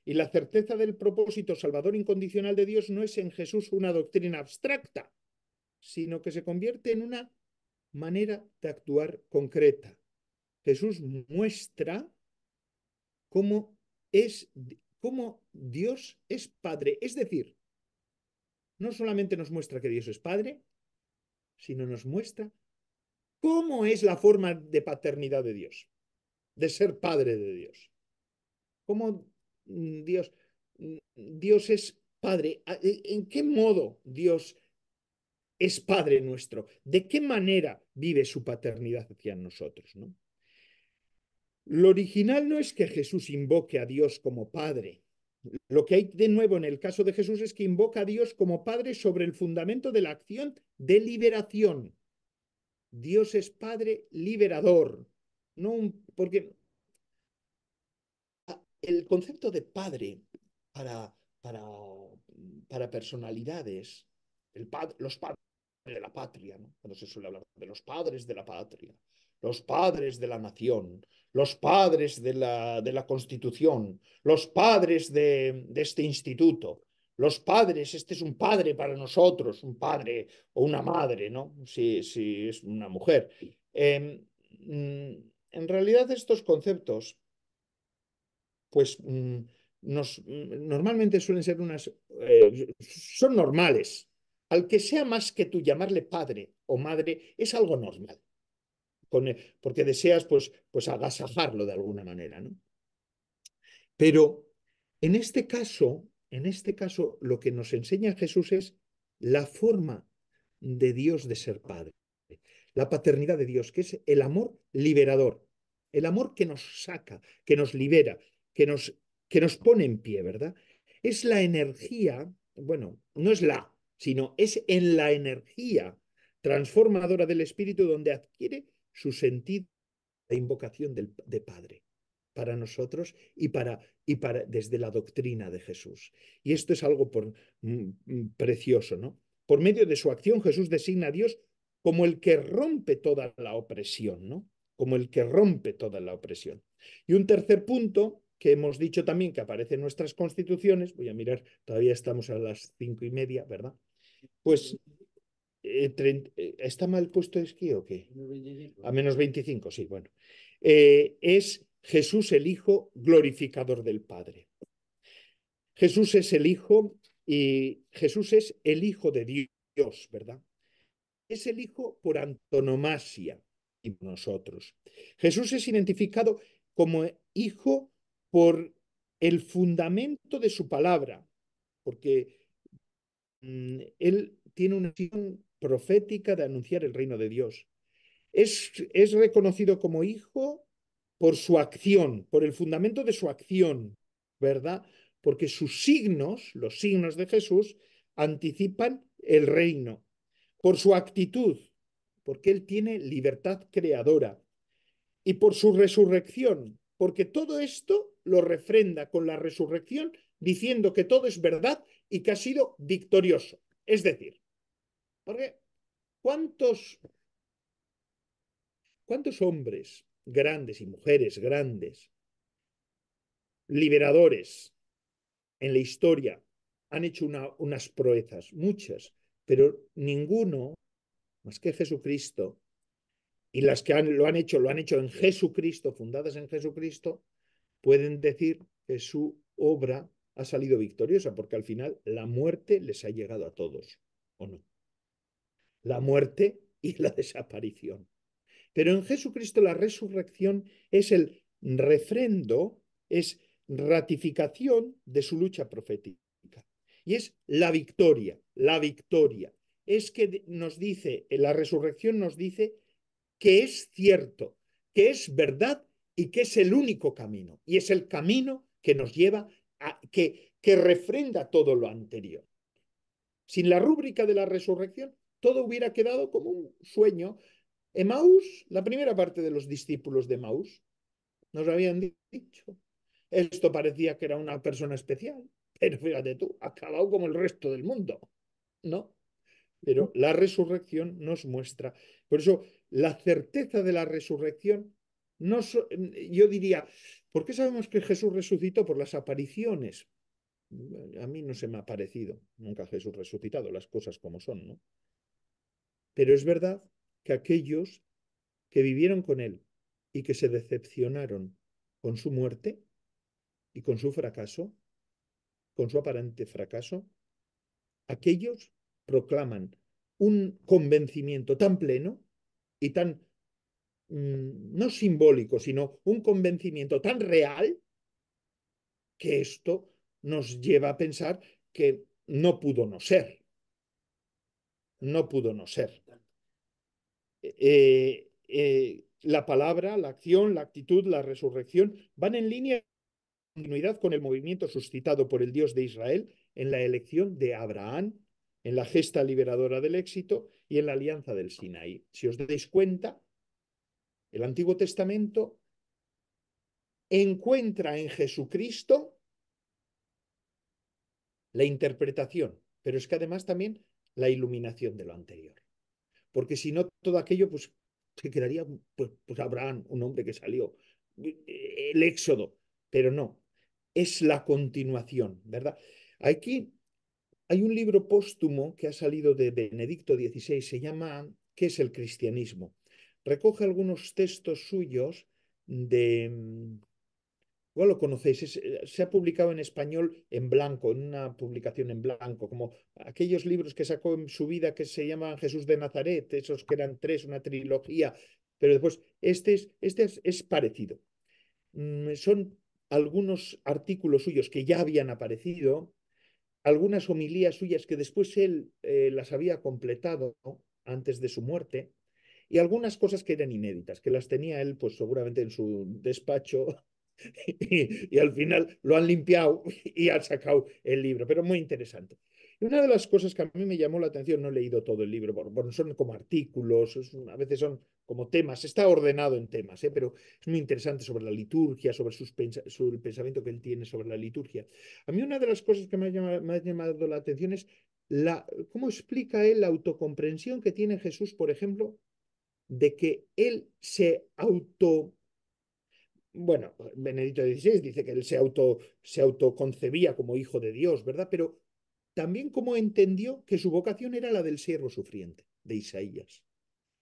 S1: Y la certeza del propósito salvador incondicional de Dios no es en Jesús una doctrina abstracta, sino que se convierte en una manera de actuar concreta. Jesús muestra cómo es cómo Dios es Padre. Es decir, no solamente nos muestra que Dios es Padre, sino nos muestra cómo es la forma de paternidad de Dios, de ser Padre de Dios. Cómo mm, Dios, mm, Dios es Padre. Ah, ¿En qué modo Dios es Padre nuestro? ¿De qué manera vive su paternidad hacia nosotros? ¿no? Lo original no es que Jesús invoque a Dios como Padre. Lo que hay de nuevo en el caso de Jesús es que invoca a Dios como Padre sobre el fundamento de la acción de liberación. Dios es Padre liberador, no porque el concepto de padre para, para, para personalidades, el los padres de la patria, cuando se suele hablar de los padres de la patria, los padres de la nación, los padres de la, de la Constitución, los padres de, este instituto, los padres, este es un padre para nosotros, un padre o una madre, ¿no? Si, si es una mujer. Em, mm, en realidad estos conceptos, pues mm, nos, mm, normalmente suelen ser unas, eh, son normales. Al que sea más que tú llamarle padre o madre es algo normal porque deseas pues, pues agasajarlo de alguna manera. ¿no? Pero en este caso, en este caso, lo que nos enseña Jesús es la forma de Dios de ser Padre, la paternidad de Dios, que es el amor liberador, el amor que nos saca, que nos libera, que nos, que nos pone en pie, ¿verdad? Es la energía, bueno, no es la, sino es en la energía transformadora del espíritu donde adquiere su sentido la invocación del, de Padre para nosotros y para, y para desde la doctrina de Jesús. Y esto es algo por, mm, mm, precioso, ¿no? Por medio de su acción Jesús designa a Dios como el que rompe toda la opresión, ¿no? Como el que rompe toda la opresión. Y un tercer punto que hemos dicho también que aparece en nuestras constituciones, voy a mirar, todavía estamos a las cinco y media, ¿verdad? Pues eh, eh, ¿Está mal puesto esquí o qué? A menos 25, sí, bueno. Eh, es Jesús el Hijo glorificador del Padre. Jesús es el Hijo y Jesús es el Hijo de Dios, ¿verdad? Es el Hijo por antonomasia y nosotros. Jesús es identificado como Hijo por el fundamento de su palabra, porque mm, él tiene una profética de anunciar el reino de Dios. Es, es reconocido como hijo por su acción, por el fundamento de su acción, ¿verdad? Porque sus signos, los signos de Jesús, anticipan el reino, por su actitud, porque él tiene libertad creadora, y por su resurrección, porque todo esto lo refrenda con la resurrección, diciendo que todo es verdad y que ha sido victorioso. Es decir, porque ¿cuántos, cuántos hombres grandes y mujeres grandes, liberadores en la historia, han hecho unas proezas, muchas, pero ninguno, más que Jesucristo, y las que lo han hecho, lo han hecho en Jesucristo, fundadas en Jesucristo, pueden decir que su obra ha salido victoriosa, porque al final la muerte les ha llegado a todos, ¿o no? la muerte y la desaparición. Pero en Jesucristo la resurrección es el refrendo, es ratificación de su lucha profética. Y es la victoria, la victoria. Es que nos dice, eh, la resurrección nos dice que es cierto, que es verdad y que es el único camino. Y es el camino que nos lleva a que, que refrenda todo lo anterior. Sin la rúbrica de la resurrección todo hubiera quedado como un sueño. Emmaus, la primera parte de los discípulos de Emaús, nos habían dicho. Esto parecía que era una persona especial, pero fíjate tú, acabado como el resto del mundo, ¿no? Pero la resurrección nos muestra. Por eso, la certeza de la resurrección, no yo diría, ¿por qué sabemos que Jesús resucitó? Por las apariciones. A mí no se me ha parecido nunca Jesús resucitado, las cosas como son, ¿no? Pero es verdad que aquellos que vivieron con él y que se decepcionaron con su muerte y con su fracaso, con su aparente fracaso, aquellos proclaman un convencimiento tan pleno y tan, mm, no simbólico, sino un convencimiento tan real que esto nos lleva a pensar que no pudo no ser no pudo no ser. Eh, eh, la palabra, la acción, la actitud, la resurrección van en línea continuidad con el movimiento suscitado por el Dios de Israel en la elección de Abraham, en la gesta liberadora del éxito y en la alianza del Sinaí. Si os dais cuenta, el Antiguo Testamento encuentra en Jesucristo la interpretación, pero es que además también la iluminación de lo anterior. Porque si no, todo aquello, pues se quedaría, pues, pues Abraham, un hombre que salió, el éxodo, pero no, es la continuación, ¿verdad? Aquí hay un libro póstumo que ha salido de Benedicto XVI, se llama ¿Qué es el cristianismo? Recoge algunos textos suyos de, Igual lo conocéis, eh, se ha publicado en español en blanco, en una publicación en blanco, como aquellos libros que sacó en su vida que se llamaban Jesús de Nazaret, esos que eran tres, una trilogía, pero después, este es, este es, parecido. Mm, son algunos artículos suyos que ya habían aparecido, algunas homilías suyas que después él eh, las había completado antes de su muerte, y algunas cosas que eran inéditas, que las tenía él, pues seguramente en su despacho y, al final lo han limpiado y han sacado el libro, pero muy interesante. una de las cosas que a mí me llamó la atención, no he leído todo el libro, bueno, son como artículos, a veces son como temas, está ordenado en temas, ¿eh? pero es muy interesante sobre la liturgia, sobre, sus el pensamiento que él tiene sobre la liturgia. A mí una de las cosas que me ha llamado, me ha llamado la atención es la, cómo explica él la autocomprensión que tiene Jesús, por ejemplo, de que él se auto bueno, Benedicto XVI dice que él se, auto, se autoconcebía como hijo de Dios, ¿verdad? Pero también cómo entendió que su vocación era la del siervo sufriente, de Isaías.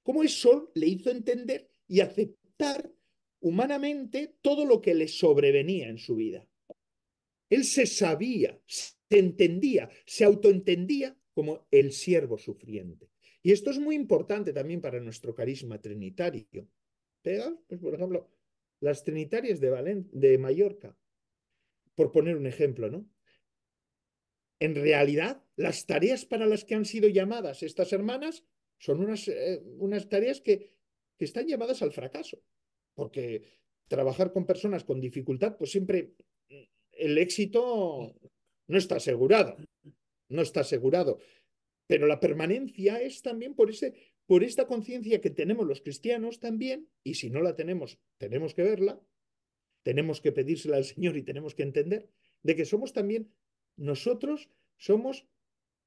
S1: Cómo eso le hizo entender y aceptar humanamente todo lo que le sobrevenía en su vida. Él se sabía, se entendía, se autoentendía como el siervo sufriente. Y esto es muy importante también para nuestro carisma trinitario. Pero, Pues, por ejemplo, las Trinitarias de, de Mallorca, por poner un ejemplo, ¿no? En realidad, las tareas para las que han sido llamadas estas hermanas son unas, eh, unas tareas que, que están llamadas al fracaso, porque trabajar con personas con dificultad, pues siempre el éxito no está asegurado, no está asegurado. Pero la permanencia es también por ese por esta conciencia que tenemos los cristianos también, y si no la tenemos, tenemos que verla, tenemos que pedírsela al Señor y tenemos que entender, de que somos también, nosotros somos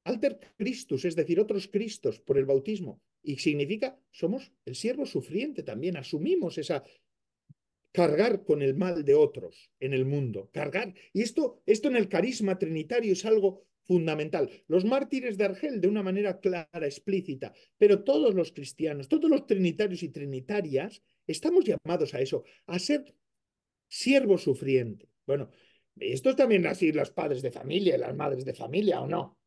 S1: alter Christus, es decir, otros Cristos por el bautismo, y significa somos el siervo sufriente también, asumimos esa cargar con el mal de otros en el mundo, cargar. Y esto, esto en el carisma trinitario es algo fundamental. Los mártires de Argel, de una manera clara, explícita, pero todos los cristianos, todos los trinitarios y trinitarias, estamos llamados a eso, a ser siervo sufriente. Bueno, esto es también así los padres de familia, las madres de familia, ¿o no?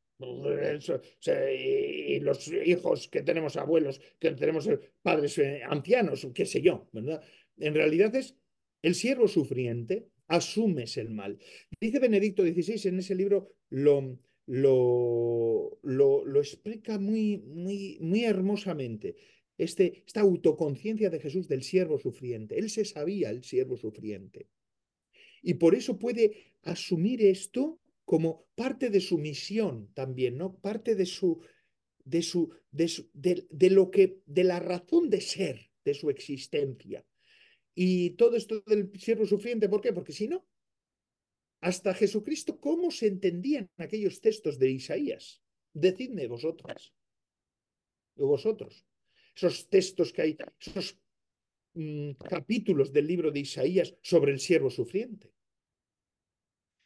S1: y los hijos que tenemos abuelos, que tenemos eh, padres eh, ancianos, qué sé yo, ¿verdad? En realidad es el siervo sufriente, asumes el mal. Dice Benedicto XVI en ese libro, lo, lo, lo, explica muy, muy, muy hermosamente. Este, esta autoconciencia de Jesús del siervo sufriente. Él se sabía el siervo sufriente. Y por eso puede asumir esto como parte de su misión también, ¿no? Parte de su, de su, de, lo que, de la razón de ser de su existencia. Y todo esto del siervo sufriente, ¿por qué? Porque si no, hasta Jesucristo, ¿cómo se entendían aquellos textos de Isaías? Decidme vosotras, vosotros, esos textos que hay, esos mm, capítulos del libro de Isaías sobre el siervo sufriente.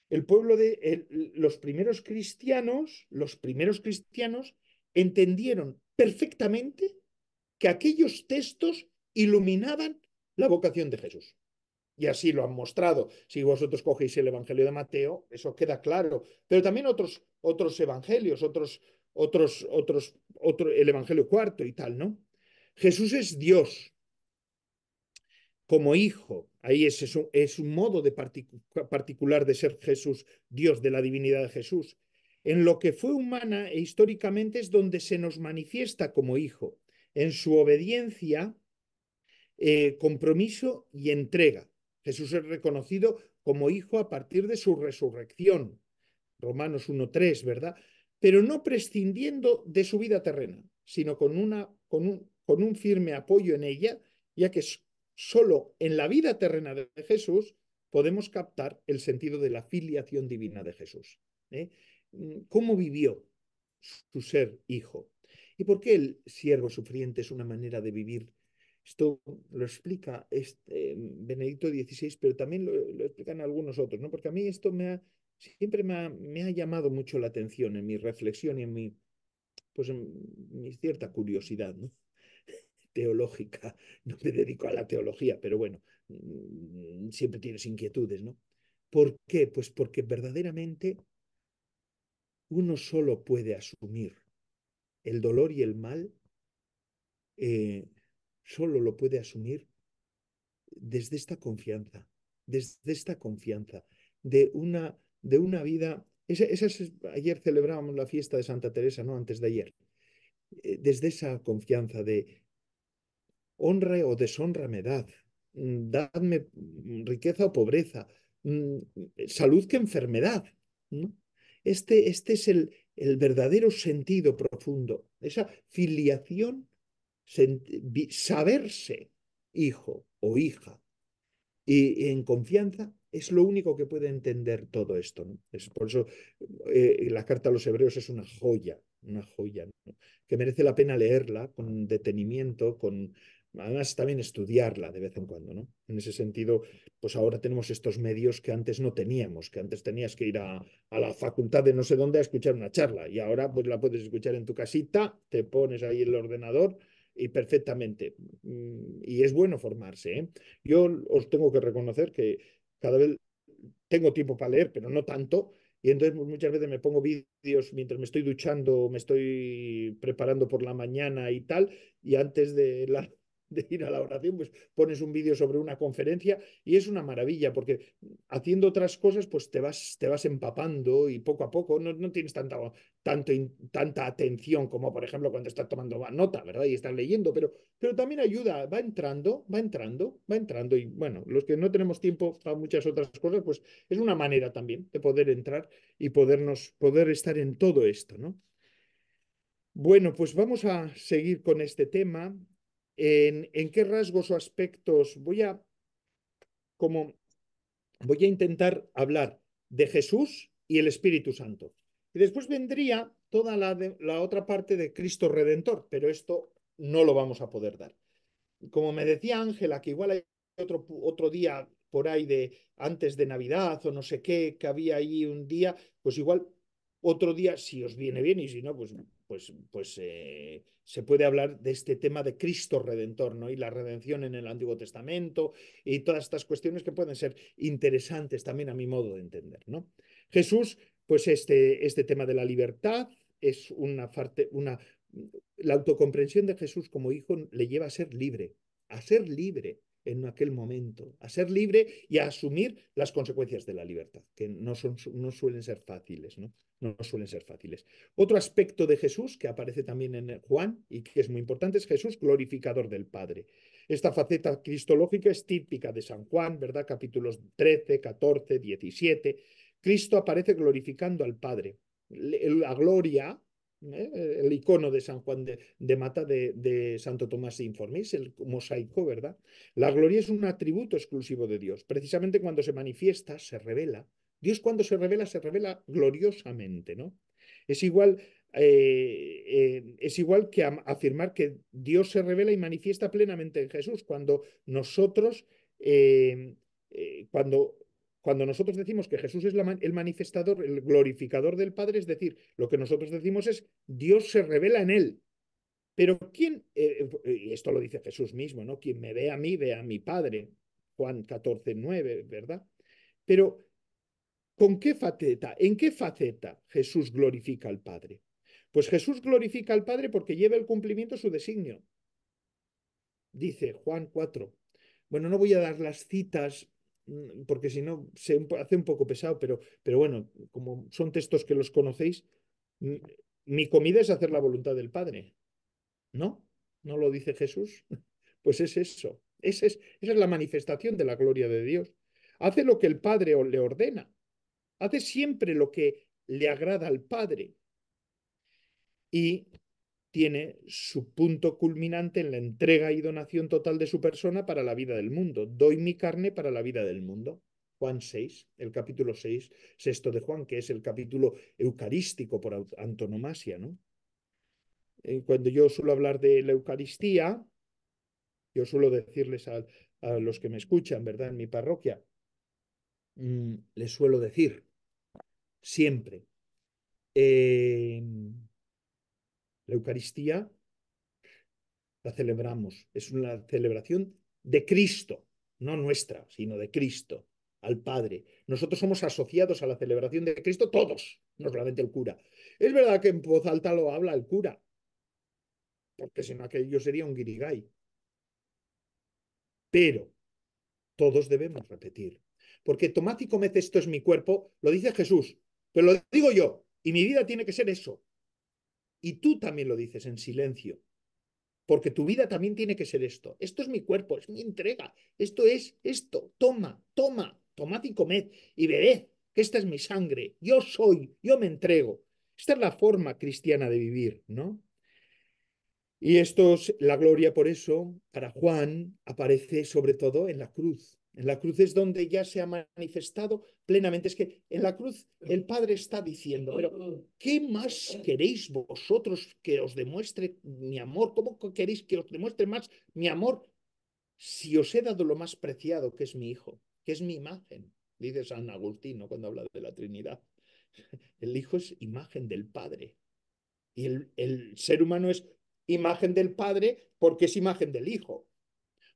S1: El pueblo de los primeros cristianos, los primeros cristianos entendieron perfectamente que aquellos textos iluminaban la vocación de Jesús. Y así lo han mostrado. Si vosotros cogéis el Evangelio de Mateo, eso queda claro. Pero también otros, otros evangelios, otros, otros, otros, otro, el Evangelio cuarto y tal, ¿no? Jesús es Dios como hijo. Ahí es, es, un, modo de particular de ser Jesús, Dios de la divinidad de Jesús. En lo que fue humana e históricamente es donde se nos manifiesta como hijo, en su obediencia, eh, compromiso y entrega. Jesús es reconocido como hijo a partir de su resurrección, Romanos 1.3, ¿verdad? Pero no prescindiendo de su vida terrena, sino con, un, firme apoyo en ella, ya que solo en la vida terrena de Jesús podemos captar el sentido de la filiación divina de Jesús. ¿eh? Mm, ¿Cómo vivió su ser hijo? ¿Y por qué el siervo sufriente es una manera de vivir esto lo explica este, mm, Benedicto XVI, pero también lo, explican algunos otros, ¿no? Porque a mí esto me ha, siempre me ha, llamado mucho la atención en mi reflexión y en mi, pues en mi cierta curiosidad, teológica, no me dedico a la teología, pero bueno, mm, siempre tienes inquietudes, ¿no? ¿Por qué? Pues porque verdaderamente uno solo puede asumir el dolor y el mal eh, solo lo puede asumir desde esta confianza, desde esta confianza, de una, de una vida. ayer celebrábamos la fiesta de Santa Teresa, ¿no? Antes de ayer. Eh, desde esa confianza de honra o deshonra me dad, mm, dadme mm, riqueza o pobreza, mm, salud que enfermedad. Este, este es el, el verdadero sentido profundo, esa filiación saberse hijo o hija y, en confianza es lo único que puede entender todo esto. Es por eso eh, la carta a los hebreos es una joya, una joya, que merece la pena leerla con detenimiento, con además también estudiarla de vez en cuando. ¿no? En ese sentido, pues ahora tenemos estos medios que antes no teníamos, que antes tenías que ir a, a la facultad de no sé dónde a escuchar una charla y ahora pues la puedes escuchar en tu casita, te pones ahí el ordenador y perfectamente. Mm, y es bueno formarse. ¿eh? Yo os tengo que reconocer que cada vez tengo tiempo para leer, pero no tanto. Y entonces muchas veces me pongo vídeos mientras me estoy duchando, me estoy preparando por la mañana y tal, y antes de la de ir a la oración, pues pones un vídeo sobre una conferencia y es una maravilla, porque haciendo otras cosas, pues te vas, te vas empapando y poco a poco no, tienes tanta, tanto, tanta atención como, por ejemplo, cuando estás tomando nota, ¿verdad? Y estás leyendo, pero, pero también ayuda, va entrando, va entrando, va entrando. Y bueno, los que no tenemos tiempo para muchas otras cosas, pues es una manera también de poder entrar y podernos, poder estar en todo esto, ¿no? Bueno, pues vamos a seguir con este tema en, qué rasgos o aspectos voy a, como, voy a intentar hablar de Jesús y el Espíritu Santo. Y después vendría toda la, la otra parte de Cristo Redentor, pero esto no lo vamos a poder dar. Como me decía Ángela, que igual hay otro, otro día por ahí de antes de Navidad o no sé qué, que había ahí un día, pues igual otro día, si os viene bien y si no, pues pues, pues eh, se puede hablar de este tema de Cristo Redentor, Y la redención en el Antiguo Testamento y todas estas cuestiones que pueden ser interesantes también a mi modo de entender, ¿no? Jesús, pues este, este tema de la libertad es una parte, una, la autocomprensión de Jesús como hijo le lleva a ser libre, a ser libre, en aquel momento, a ser libre y a asumir las consecuencias de la libertad, que no, son, no suelen ser fáciles, ¿no? ¿no? suelen ser fáciles. Otro aspecto de Jesús que aparece también en Juan y que es muy importante es Jesús glorificador del Padre. Esta faceta cristológica es típica de San Juan, ¿verdad? Capítulos 13, 14, 17. Cristo aparece glorificando al Padre. La gloria ¿eh? el icono de San Juan de, Mata de, Santo Tomás de Informis, el mosaico, ¿verdad? La gloria es un atributo exclusivo de Dios. Precisamente cuando se manifiesta, se revela. Dios cuando se revela, se revela gloriosamente, ¿no? Es igual, eh, eh, es igual que afirmar que Dios se revela y manifiesta plenamente en Jesús. Cuando nosotros, cuando cuando nosotros decimos que Jesús es el manifestador, el glorificador del Padre, es decir, lo que nosotros decimos es Dios se revela en él. Pero quién, eh, eh, y esto lo dice Jesús mismo, ¿no? Quien me ve a mí, ve a mi Padre. Juan 14, 9, ¿verdad? Pero, ¿con qué faceta, en qué faceta Jesús glorifica al Padre? Pues Jesús glorifica al Padre porque lleva el cumplimiento su designio. Dice Juan 4. Bueno, no voy a dar las citas Mm, porque si no se hace un poco pesado, pero, pero bueno, como son textos que los conocéis, mi comida es hacer la voluntad del Padre. ¿No? ¿No lo dice Jesús? Pues es eso. Esa es, esa es la manifestación de la gloria de Dios. Hace lo que el Padre le ordena. Hace siempre lo que le agrada al Padre. Y tiene su punto culminante en la entrega y donación total de su persona para la vida del mundo. Doy mi carne para la vida del mundo. Juan 6, el capítulo 6, sexto de Juan, que es el capítulo eucarístico por antonomasia, ¿no? Eh, cuando yo suelo hablar de la Eucaristía, yo suelo decirles a, los que me escuchan, ¿verdad? En mi parroquia, mm, les suelo decir siempre, eh, la Eucaristía la celebramos, es una celebración de Cristo, no nuestra, sino de Cristo, al Padre. Nosotros somos asociados a la celebración de Cristo todos, no solamente el cura. Es verdad que en voz alta lo habla el cura, porque si no aquello sería un guirigay. Pero todos debemos repetir, porque Tomás y esto es mi cuerpo, lo dice Jesús, pero lo digo yo, y mi vida tiene que ser eso, y tú también lo dices en silencio, porque tu vida también tiene que ser esto. Esto es mi cuerpo, es mi entrega, esto es esto. Toma, toma, tomad y comed y bebed, que esta es mi sangre, yo soy, yo me entrego. Esta es la forma cristiana de vivir, ¿no? Y esto es la gloria, por eso, para Juan aparece sobre todo en la cruz, en la cruz es donde ya se ha manifestado plenamente. Es que en la cruz el Padre está diciendo, pero ¿qué más queréis vosotros que os demuestre mi amor? ¿Cómo queréis que os demuestre más mi amor si os he dado lo más preciado, que es mi Hijo, que es mi imagen? Dice San Agustín cuando habla de la Trinidad. El Hijo es imagen del Padre. Y el ser humano es imagen del Padre porque es imagen del Hijo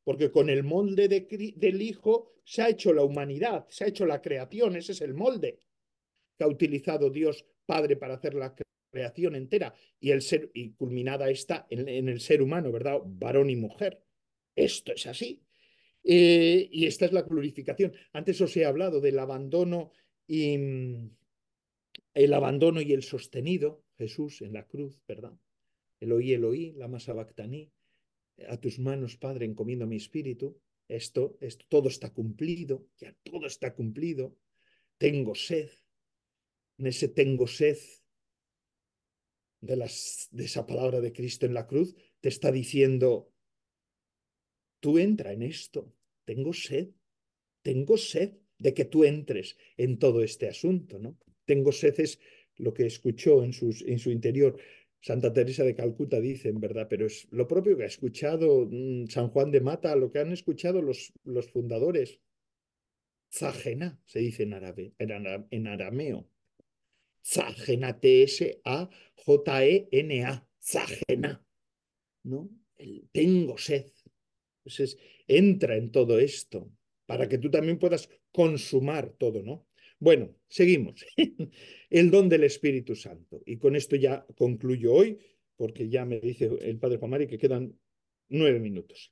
S1: porque con el molde del Hijo se ha hecho la humanidad, se ha hecho la creación, ese es el molde que ha utilizado Dios Padre para hacer la creación entera y, el ser, y culminada está en, el ser humano, ¿verdad? Varón y mujer. Esto es así. Eh, y esta es la glorificación. Antes os he hablado del abandono y mm, el abandono y el sostenido, Jesús en la cruz, ¿verdad? el oí el oí la masa bactaní, a tus manos, Padre, encomiendo mi espíritu, esto, esto todo está cumplido, ya todo está cumplido, tengo sed, en ese tengo sed de, las, de esa palabra de Cristo en la cruz, te está diciendo, tú entra en esto, tengo sed, tengo sed de que tú entres en todo este asunto, ¿no? Tengo sed es lo que escuchó en, sus, en su interior, Santa Teresa de Calcuta dice, en verdad, pero es lo propio que ha escuchado mm, San Juan de Mata, lo que han escuchado los, los fundadores. Zajena, se dice en, árabe, en, arameo. Zajena, T-S-A-J-E-N-A, e Zajena. ¿No? El tengo sed. Entonces, entra en todo esto para que tú también puedas consumar todo, ¿no? Bueno, seguimos. el don del Espíritu Santo. Y con esto ya concluyo hoy, porque ya me dice el padre Juan Mari que quedan nueve minutos.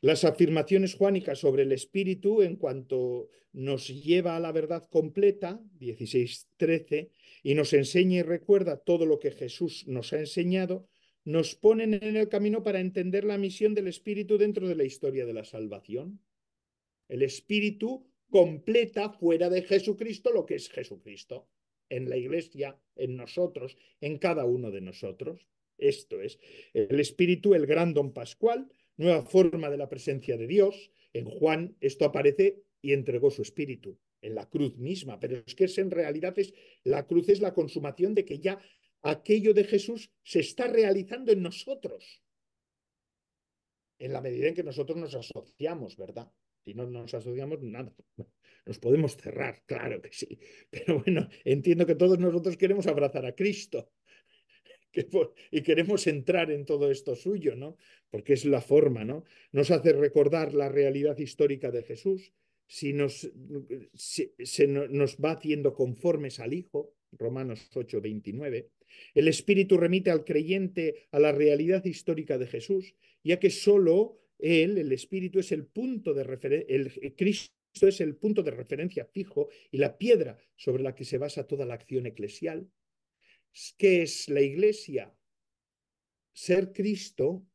S1: Las afirmaciones juánicas sobre el espíritu en cuanto nos lleva a la verdad completa, 16.13, y nos enseña y recuerda todo lo que Jesús nos ha enseñado, nos ponen en el camino para entender la misión del espíritu dentro de la historia de la salvación. El espíritu completa fuera de Jesucristo lo que es Jesucristo en la iglesia, en nosotros, en cada uno de nosotros. Esto es el espíritu, el gran don pascual, nueva forma de la presencia de Dios. En Juan esto aparece y entregó su espíritu en la cruz misma, pero es que es, en realidad es la cruz es la consumación de que ya aquello de Jesús se está realizando en nosotros. En la medida en que nosotros nos asociamos, ¿verdad? Si no nos asociamos, nada. Nos podemos cerrar, claro que sí. Pero bueno, entiendo que todos nosotros queremos abrazar a Cristo y queremos entrar en todo esto suyo, ¿no? Porque es la forma, ¿no? Nos hace recordar la realidad histórica de Jesús, si nos, nos va haciendo conformes al Hijo, Romanos 8, 29. El Espíritu remite al creyente a la realidad histórica de Jesús, ya que solo él, el Espíritu, es el punto de referencia, el Cristo es el punto de referencia fijo y la piedra sobre la que se basa toda la acción eclesial. que es la iglesia? Ser Cristo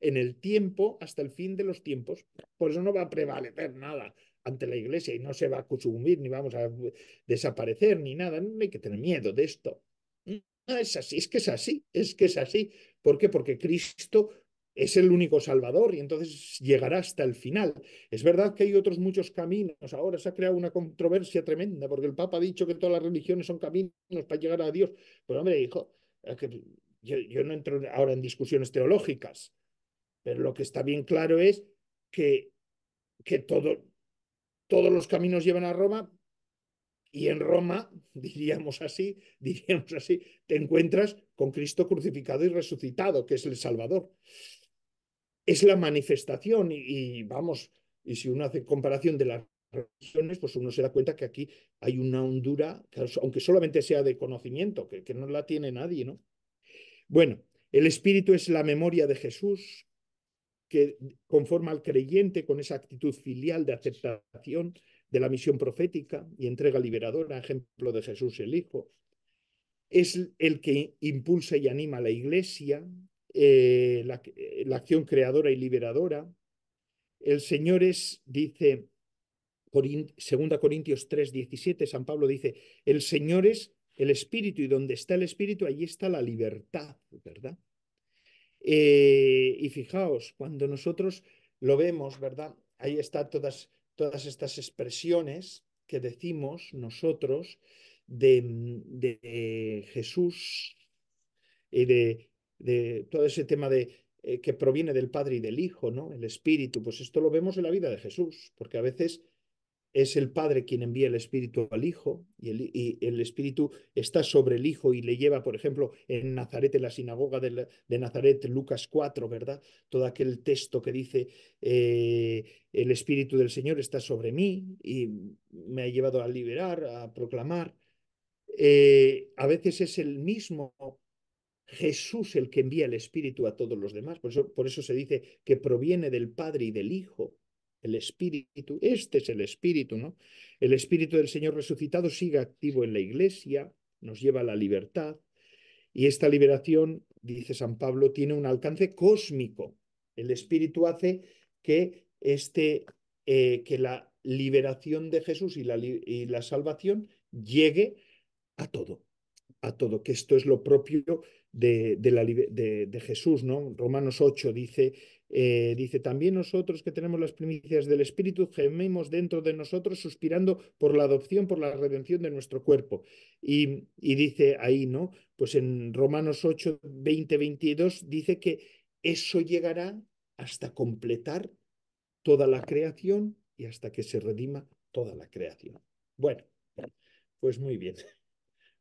S1: en el tiempo hasta el fin de los tiempos. Por eso no va a prevalecer nada ante la iglesia y no se va a consumir ni vamos a desaparecer ni nada. No hay que tener miedo de esto. es así, es que es así, es que es así. ¿Por qué? Porque Cristo es el único salvador y entonces llegará hasta el final. Es verdad que hay otros muchos caminos. Ahora se ha creado una controversia tremenda porque el Papa ha dicho que todas las religiones son caminos para llegar a Dios. Pero hombre, dijo yo, no entro ahora en discusiones teológicas, pero lo que está bien claro es que, que todo, todos los caminos llevan a Roma y en Roma, diríamos así, diríamos así, te encuentras con Cristo crucificado y resucitado, que es el Salvador es la manifestación y, vamos, y si uno hace comparación de las religiones, pues uno se da cuenta que aquí hay una hondura, aunque solamente sea de conocimiento, que, que no la tiene nadie, ¿no? Bueno, el espíritu es la memoria de Jesús que conforma al creyente con esa actitud filial de aceptación de la misión profética y entrega liberadora, ejemplo de Jesús el Hijo. Es el que impulsa y anima a la iglesia, eh, eh, la, acción creadora y liberadora. El Señor es, dice, 2 Corintios 3, 17, San Pablo dice, el Señor es el Espíritu y donde está el Espíritu, ahí está la libertad, ¿verdad? Eh, y fijaos, cuando nosotros lo vemos, ¿verdad? Ahí están todas, todas estas expresiones que decimos nosotros de, de Jesús y de, de todo ese tema de eh, que proviene del Padre y del Hijo, ¿no? El Espíritu, pues esto lo vemos en la vida de Jesús, porque a veces es el Padre quien envía el Espíritu al Hijo y el, Espíritu está sobre el Hijo y le lleva, por ejemplo, en Nazaret, en la sinagoga de, Nazaret, Lucas 4, ¿verdad? Todo aquel texto que dice, eh, el Espíritu del Señor está sobre mí y me ha llevado a liberar, a proclamar. Eh, a veces es el mismo Jesús el que envía el Espíritu a todos los demás. Por eso, por eso se dice que proviene del Padre y del Hijo. El Espíritu, este es el Espíritu, ¿no? El Espíritu del Señor resucitado sigue activo en la iglesia, nos lleva a la libertad. Y esta liberación, dice San Pablo, tiene un alcance cósmico. El Espíritu hace que, este, eh, que la liberación de Jesús y la, y la salvación llegue a todo, a todo, que esto es lo propio de, la, Jesús, ¿no? Romanos 8 dice, eh, dice, también nosotros que tenemos las primicias del Espíritu, gememos dentro de nosotros, suspirando por la adopción, por la redención de nuestro cuerpo. Y, y dice ahí, ¿no? Pues en Romanos 8, 20, 22 dice que eso llegará hasta completar toda la creación y hasta que se redima toda la creación. Bueno, pues muy bien.